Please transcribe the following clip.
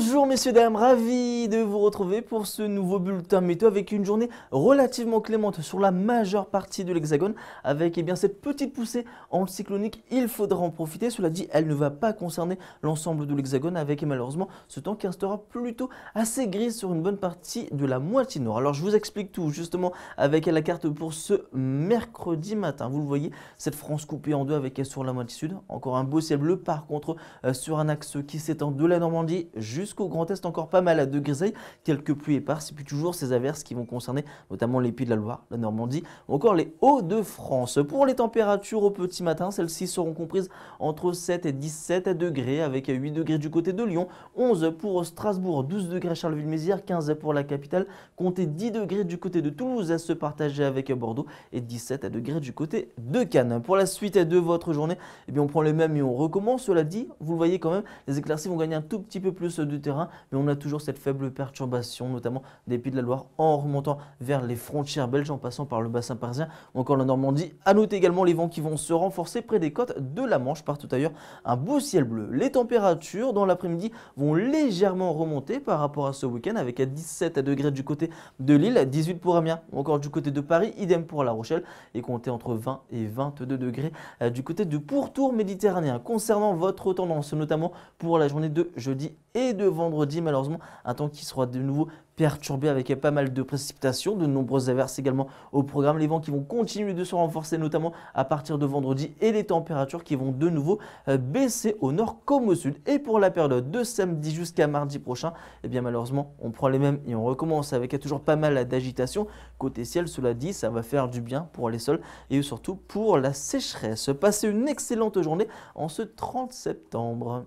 Bonjour messieurs, dames, ravi de vous retrouver pour ce nouveau bulletin météo avec une journée relativement clémente sur la majeure partie de l'Hexagone avec eh bien, cette petite poussée anticyclonique, il faudra en profiter. Cela dit, elle ne va pas concerner l'ensemble de l'Hexagone avec malheureusement ce temps qui restera plutôt assez gris sur une bonne partie de la moitié nord. Alors je vous explique tout justement avec la carte pour ce mercredi matin. Vous le voyez, cette France coupée en deux avec sur la moitié sud. Encore un beau ciel bleu par contre euh, sur un axe qui s'étend de la Normandie jusqu'à jusqu'au Grand Est encore pas mal à de grisailles, quelques pluies éparses et puis toujours ces averses qui vont concerner notamment les Pays de la Loire, la Normandie ou encore les Hauts-de-France. Pour les températures au petit matin, celles-ci seront comprises entre 7 et 17 degrés avec 8 degrés du côté de Lyon, 11 pour Strasbourg, 12 degrés à Charleville-Mézières, 15 pour la capitale, comptez 10 degrés du côté de Toulouse à se partager avec Bordeaux et 17 degrés du côté de Cannes. Pour la suite de votre journée, eh bien on prend les mêmes et on recommence. Cela dit, vous voyez quand même, les éclaircies vont gagner un tout petit peu plus de terrain, mais on a toujours cette faible perturbation, notamment des Pays de la Loire, en remontant vers les frontières belges, en passant par le bassin parisien, encore la Normandie. À noter également les vents qui vont se renforcer près des côtes de la Manche, par partout ailleurs, un beau ciel bleu. Les températures dans l'après-midi vont légèrement remonter par rapport à ce week-end, avec à 17 degrés du côté de Lille, 18 pour Amiens, ou encore du côté de Paris, idem pour La Rochelle, et compter entre 20 et 22 degrés euh, du côté du pourtour méditerranéen. Concernant votre tendance, notamment pour la journée de jeudi et de vendredi, malheureusement, un temps qui sera de nouveau perturbé avec pas mal de précipitations, de nombreuses averses également au programme, les vents qui vont continuer de se renforcer notamment à partir de vendredi et les températures qui vont de nouveau euh, baisser au nord comme au sud. Et pour la période de samedi jusqu'à mardi prochain, et eh bien malheureusement on prend les mêmes et on recommence avec toujours pas mal d'agitation. Côté ciel, cela dit, ça va faire du bien pour les sols et surtout pour la sécheresse. Passez une excellente journée en ce 30 septembre.